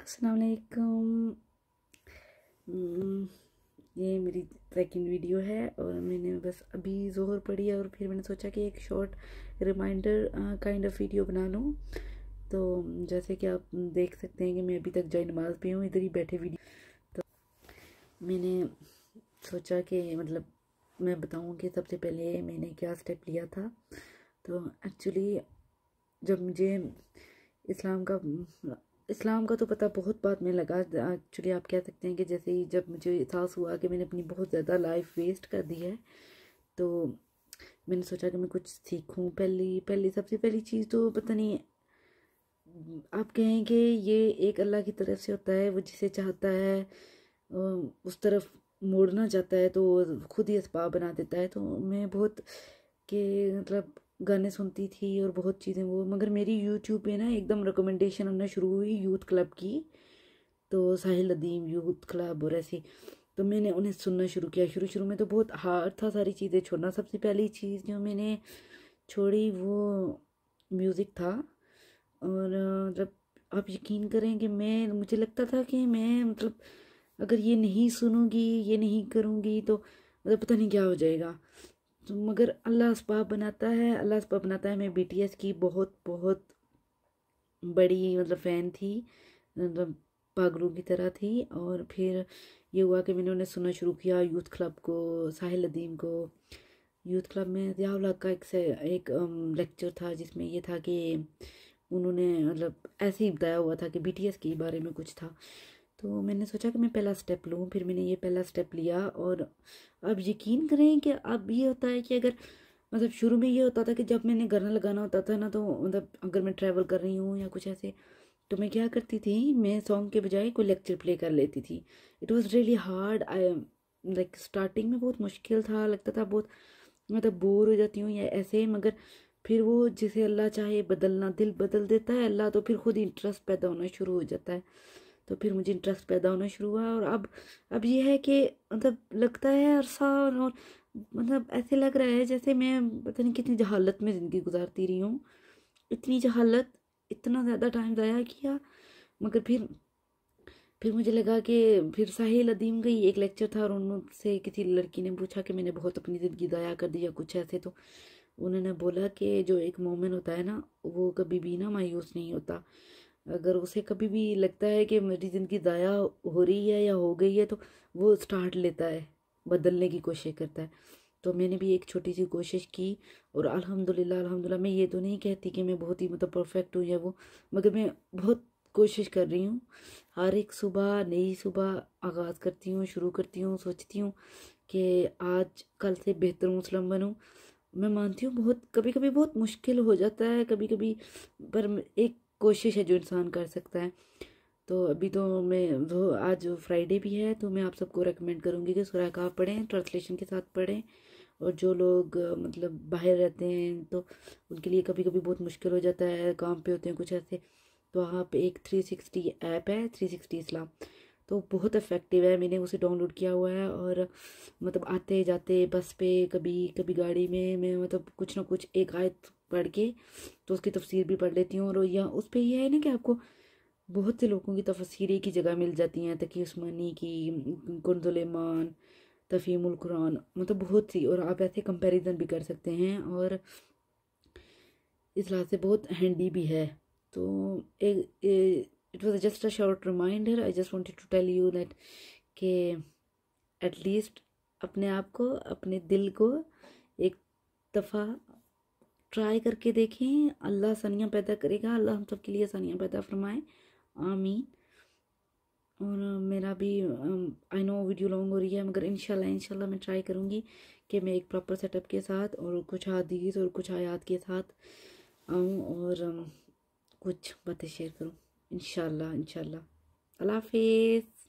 असलकुम हम्म, ये मेरी सेकेंड वीडियो है और मैंने बस अभी जोर पड़ी है और फिर मैंने सोचा कि एक short reminder kind of video बना लूँ तो जैसे कि आप देख सकते हैं कि मैं अभी तक जाए नमाज पे हूँ इधर ही बैठे वीडियो तो मैंने सोचा कि मतलब मैं बताऊँ कि सबसे पहले मैंने क्या स्टेप लिया था तो एक्चुअली जब मुझे इस्लाम का इस्लाम का तो पता बहुत बाद में लगा एक्चुअली आप कह सकते हैं कि जैसे ही जब मुझे एहसास हुआ कि मैंने अपनी बहुत ज़्यादा लाइफ वेस्ट कर दी है तो मैंने सोचा कि मैं कुछ सीखूं पहली पहली सबसे पहली चीज़ तो पता नहीं आप कहें कि ये एक अल्लाह की तरफ से होता है वो जिसे चाहता है उस तरफ मोड़ना चाहता है तो खुद ही इसबा बना देता है तो मैं बहुत के मतलब गाने सुनती थी और बहुत चीज़ें वो मगर मेरी यूट्यूब पे ना एकदम रिकमेंडेशन आना शुरू हुई यूथ क्लब की तो साहिल अदीम यूथ क्लब और ऐसी तो मैंने उन्हें सुनना शुरू किया शुरू शुरू में तो बहुत हार्ड था सारी चीज़ें छोड़ना सबसे पहली चीज़ जो मैंने छोड़ी वो म्यूज़िक था और मतलब आप यकीन करें कि मैं मुझे लगता था कि मैं मतलब अगर ये नहीं सुनूंगी ये नहीं करूँगी तो मतलब पता नहीं क्या हो जाएगा तो मगर अल्लाह इसबाब बनाता है अल्लाह इसबाब बनाता है मैं बी की बहुत बहुत बड़ी मतलब फ़ैन थी मतलब पागलों की तरह थी और फिर ये हुआ कि मैंने उन्हें सुनना शुरू किया यूथ क्लब को साहिल अदीम को यूथ क्लब में दियाउला का एक एक लेक्चर था जिसमें ये था कि उन्होंने मतलब ऐसे ही बताया हुआ था कि बीटीएस के बारे में कुछ था तो मैंने सोचा कि मैं पहला स्टेप लूँ फिर मैंने ये पहला स्टेप लिया और अब यकीन करें कि अब ये होता है कि अगर मतलब शुरू में ये होता था कि जब मैंने गाना लगाना होता था ना तो मतलब अगर मैं ट्रैवल कर रही हूँ या कुछ ऐसे तो मैं क्या करती थी मैं सॉन्ग के बजाय कोई लेक्चर प्ले कर लेती थी it was really hard I like starting में बहुत मुश्किल था लगता था बहुत मतलब बोर हो जाती हूँ या ऐसे मगर फिर वो जिसे अल्लाह चाहे बदलना दिल बदल देता है अल्लाह तो फिर खुद इंटरेस्ट पैदा होना शुरू हो जाता है तो फिर मुझे इंटरेस्ट पैदा होना शुरू हुआ और अब अब ये है कि मतलब लगता है अरसा और मतलब ऐसे लग रहा है जैसे मैं पता नहीं कितनी जहालत में ज़िंदगी गुजारती रही हूँ इतनी जहालत इतना ज़्यादा टाइम ज़ाया किया मगर फिर फिर मुझे लगा कि फिर साहिल अदीम का ही एक लेक्चर था और उनसे किसी लड़की ने पूछा कि मैंने बहुत अपनी ज़िंदगी ज़ाया कर दी या कुछ ऐसे तो उन्होंने बोला कि जो एक मोमिन होता है ना वो कभी भी ना मायूस नहीं होता अगर उसे कभी भी लगता है कि मेरी ज़िंदगी ज़ाया हो रही है या हो गई है तो वो स्टार्ट लेता है बदलने की कोशिश करता है तो मैंने भी एक छोटी सी कोशिश की और अल्हम्दुलिल्लाह अल्हम्दुलिल्लाह मैं ये तो नहीं कहती कि मैं बहुत ही मतलब परफेक्ट हूँ या वो मगर मैं बहुत कोशिश कर रही हूँ हर एक सुबह नई सुबह आगाज़ करती हूँ शुरू करती हूँ सोचती हूँ कि आज कल से बेहतर मुस्लिम बनूँ मैं मानती हूँ बहुत कभी कभी बहुत मुश्किल हो जाता है कभी कभी पर एक कोशिश है जो इंसान कर सकता है तो अभी तो मैं वो आज फ्राइडे भी है तो मैं आप सबको रेकमेंड करूँगी कि सुरा काफ पढ़ें ट्रांसलेशन के साथ पढ़ें और जो लोग मतलब बाहर रहते हैं तो उनके लिए कभी कभी बहुत मुश्किल हो जाता है काम पे होते हैं कुछ ऐसे तो आप एक थ्री सिक्सटी ऐप है थ्री सिक्सटी इस्लाम तो बहुत इफ़ेक्टिव है मैंने उसे डाउनलोड किया हुआ है और मतलब आते जाते बस पे कभी कभी गाड़ी में मैं मतलब कुछ ना कुछ एक आयत पढ़ के तो उसकी तफसीर भी पढ़ लेती हूँ और यह उस पर यह है ना कि आपको बहुत से लोगों की तफसीर एक ही जगह मिल जाती हैं तकी उस्मानी की कुरजुलमान तफ़ीमुल कुरान मतलब बहुत सी और आप ऐसे कंपैरिजन भी कर सकते हैं और इस लिहाज से बहुत हैंडी भी है तो it was just a short reminder I just wanted to tell you that कि एटलीस्ट अपने आप को अपने दिल को एक दफ़ा ट्राई करके देखें अल्लाह आसानियाँ पैदा करेगा अल्लाह हम सब के लिए आसानियाँ पैदा फरमाए आमीन और मेरा भी आई नो वीडियो लॉन्ग हो रही है मगर इंशाल्लाह इंशाल्लाह मैं ट्राई करूँगी कि मैं एक प्रॉपर सेटअप के साथ और कुछ हदीस और कुछ आयात के साथ आऊँ और कुछ बातें शेयर करूँ इनशाला इनशाला अल्लाह हाफिज़